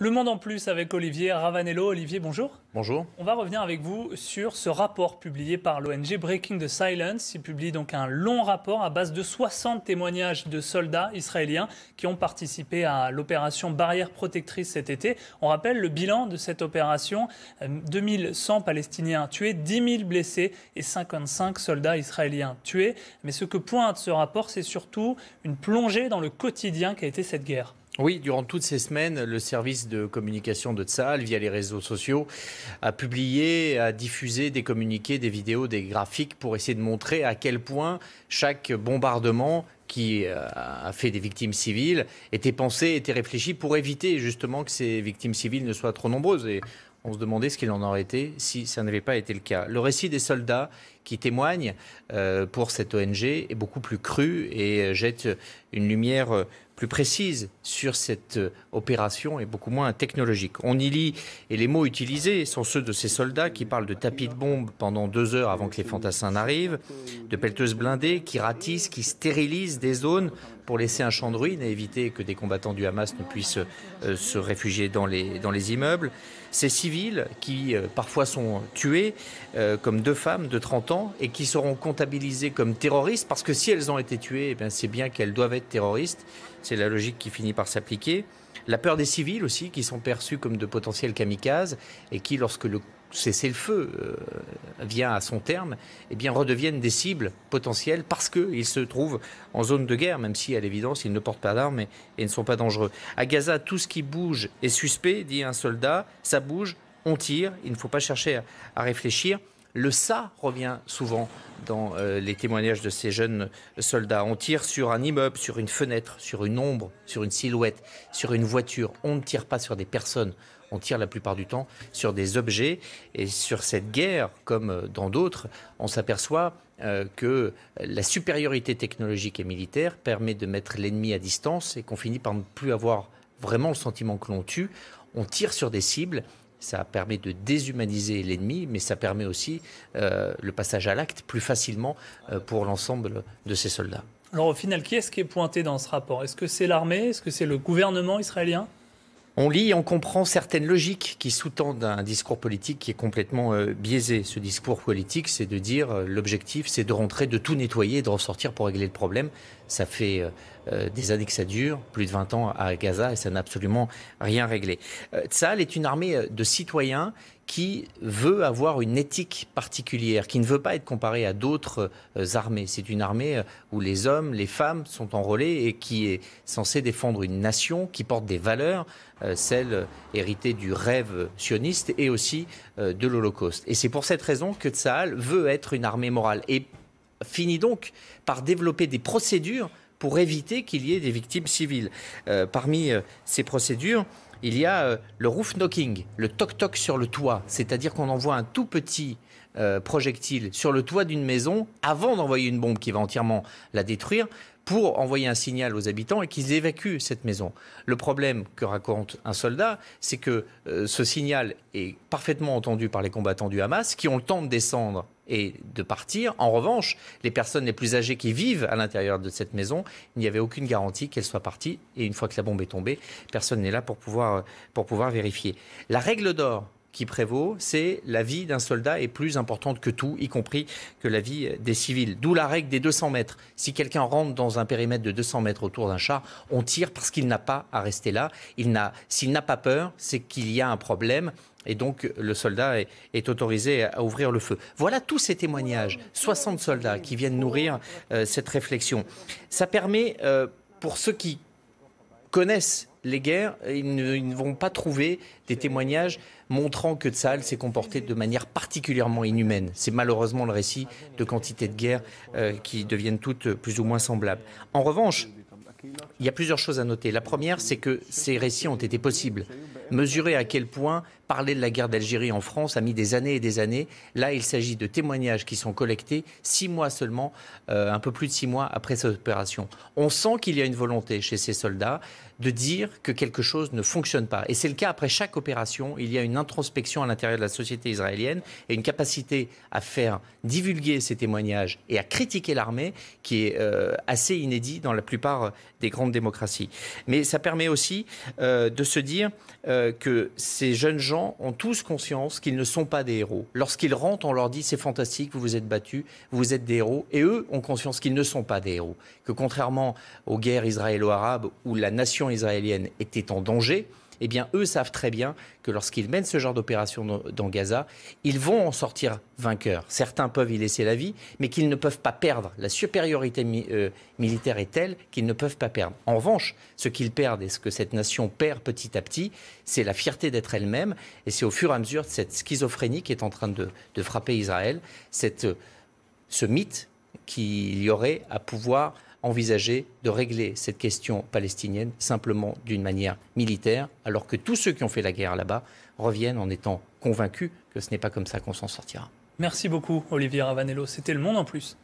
Le Monde en Plus avec Olivier Ravanello. Olivier, bonjour. Bonjour. On va revenir avec vous sur ce rapport publié par l'ONG Breaking the Silence. Il publie donc un long rapport à base de 60 témoignages de soldats israéliens qui ont participé à l'opération Barrière protectrice cet été. On rappelle le bilan de cette opération 2100 euh, Palestiniens tués, 10 000 blessés et 55 soldats israéliens tués. Mais ce que pointe ce rapport, c'est surtout une plongée dans le quotidien qu'a été cette guerre. Oui, durant toutes ces semaines, le service de communication de Tsahal, via les réseaux sociaux, a publié, a diffusé des communiqués, des vidéos, des graphiques pour essayer de montrer à quel point chaque bombardement qui euh, a fait des victimes civiles était pensé, était réfléchi pour éviter justement que ces victimes civiles ne soient trop nombreuses. Et on se demandait ce qu'il en aurait été si ça n'avait pas été le cas. Le récit des soldats qui témoignent euh, pour cette ONG est beaucoup plus cru et euh, jette une lumière euh, plus précise sur cette opération et beaucoup moins technologique. On y lit, et les mots utilisés sont ceux de ces soldats qui parlent de tapis de bombes pendant deux heures avant que les fantassins n'arrivent, de pelleteuses blindées qui ratissent, qui stérilisent des zones pour laisser un champ de ruines et éviter que des combattants du Hamas ne puissent euh, se réfugier dans les, dans les immeubles. Ces civils qui euh, parfois sont tués, euh, comme deux femmes de 30 ans, et qui seront comptabilisés comme terroristes, parce que si elles ont été tuées, eh c'est bien qu'elles doivent être terroristes. C'est la logique qui finit par s'appliquer. La peur des civils aussi, qui sont perçus comme de potentiels kamikazes, et qui, lorsque le cesser le feu euh, vient à son terme, et eh bien redeviennent des cibles potentielles parce qu'ils se trouvent en zone de guerre, même si à l'évidence ils ne portent pas d'armes et, ne sont pas dangereux. À Gaza, tout ce qui bouge est suspect, dit un soldat, ça bouge, on tire, il ne faut pas chercher à, réfléchir. Le ça revient souvent dans euh, les témoignages de ces jeunes soldats. On tire sur un immeuble, sur une fenêtre, sur une ombre, sur une silhouette, sur une voiture. On ne tire pas sur des personnes on tire la plupart du temps sur des objets. Et sur cette guerre, comme euh, dans d'autres, on s'aperçoit euh, que la supériorité technologique et militaire permet de mettre l'ennemi à distance et qu'on finit par ne plus avoir vraiment le sentiment que l'on tue. On tire sur des cibles. Ça permet de déshumaniser l'ennemi, mais ça permet aussi euh, le passage à l'acte plus facilement pour l'ensemble de ces soldats. Alors au final, qui est-ce qui est pointé dans ce rapport Est-ce que c'est l'armée Est-ce que c'est le gouvernement israélien on lit et on comprend certaines logiques qui sous-tendent un discours politique qui est complètement euh, biaisé. Ce discours politique, c'est de dire euh, l'objectif, c'est de rentrer, de tout nettoyer, de ressortir pour régler le problème. Ça fait euh, des années que ça dure, plus de 20 ans à Gaza, et ça n'a absolument rien réglé. Tsal est une armée de citoyens qui veut avoir une éthique particulière, qui ne veut pas être comparée à d'autres armées. C'est une armée où les hommes, les femmes sont enrôlés et qui est censée défendre une nation qui porte des valeurs euh, celle héritée du rêve sioniste et aussi euh, de l'Holocauste. Et c'est pour cette raison que Tsahal veut être une armée morale et finit donc par développer des procédures pour éviter qu'il y ait des victimes civiles. Euh, parmi ces procédures, il y a le roof knocking, le toc-toc sur le toit, c'est-à-dire qu'on envoie un tout petit projectile sur le toit d'une maison avant d'envoyer une bombe qui va entièrement la détruire pour envoyer un signal aux habitants et qu'ils évacuent cette maison. Le problème que raconte un soldat, c'est que euh, ce signal est parfaitement entendu par les combattants du Hamas qui ont le temps de descendre et de partir. En revanche, les personnes les plus âgées qui vivent à l'intérieur de cette maison, il n'y avait aucune garantie qu'elles soient parties. Et une fois que la bombe est tombée, personne n'est là pour pouvoir, pour pouvoir vérifier. La règle d'or qui prévaut, c'est la vie d'un soldat est plus importante que tout, y compris que la vie des civils. D'où la règle des 200 mètres. Si quelqu'un rentre dans un périmètre de 200 mètres autour d'un char, on tire parce qu'il n'a pas à rester là. Il n'a, s'il n'a pas peur, c'est qu'il y a un problème et donc le soldat est, autorisé à ouvrir le feu. Voilà tous ces témoignages, 60 soldats qui viennent nourrir euh, cette réflexion. Ça permet, euh, pour ceux qui connaissent les guerres, ils ne, vont pas trouver des témoignages montrant que Tsahal s'est comporté de manière particulièrement inhumaine. C'est malheureusement le récit de quantité de guerres euh, qui deviennent toutes plus ou moins semblables. En revanche, il y a plusieurs choses à noter. La première, c'est que ces récits ont été possibles. Mesurer à quel point Parler de la guerre d'Algérie en France a mis des années et des années. Là, il s'agit de témoignages qui sont collectés six mois seulement, euh, un peu plus de six mois après cette opération. On sent qu'il y a une volonté chez ces soldats de dire que quelque chose ne fonctionne pas. Et c'est le cas après chaque opération. Il y a une introspection à l'intérieur de la société israélienne et une capacité à faire divulguer ces témoignages et à critiquer l'armée qui est euh, assez inédit dans la plupart des grandes démocraties. Mais ça permet aussi euh, de se dire que ces jeunes gens ont tous conscience qu'ils ne sont pas des héros. Lorsqu'ils rentrent, on leur dit c'est fantastique, vous vous êtes battus, vous êtes des héros. Et eux ont conscience qu'ils ne sont pas des héros. Que contrairement aux guerres israélo-arabes où la nation israélienne était en danger, eh bien, eux savent très bien que lorsqu'ils mènent ce genre d'opération dans Gaza, ils vont en sortir vainqueurs. Certains peuvent y laisser la vie, mais qu'ils ne peuvent pas perdre. La supériorité euh, militaire est telle qu'ils ne peuvent pas perdre. En revanche, ce qu'ils perdent et ce que cette nation perd petit à petit, c'est la fierté d'être elle-même. Et c'est au fur et à mesure de cette schizophrénie qui est en train de, frapper Israël, cette, euh, ce mythe qu'il y aurait à pouvoir envisager de régler cette question palestinienne simplement d'une manière militaire, alors que tous ceux qui ont fait la guerre là-bas reviennent en étant convaincus que ce n'est pas comme ça qu'on s'en sortira. Merci beaucoup Olivier Ravanello, c'était le monde en plus.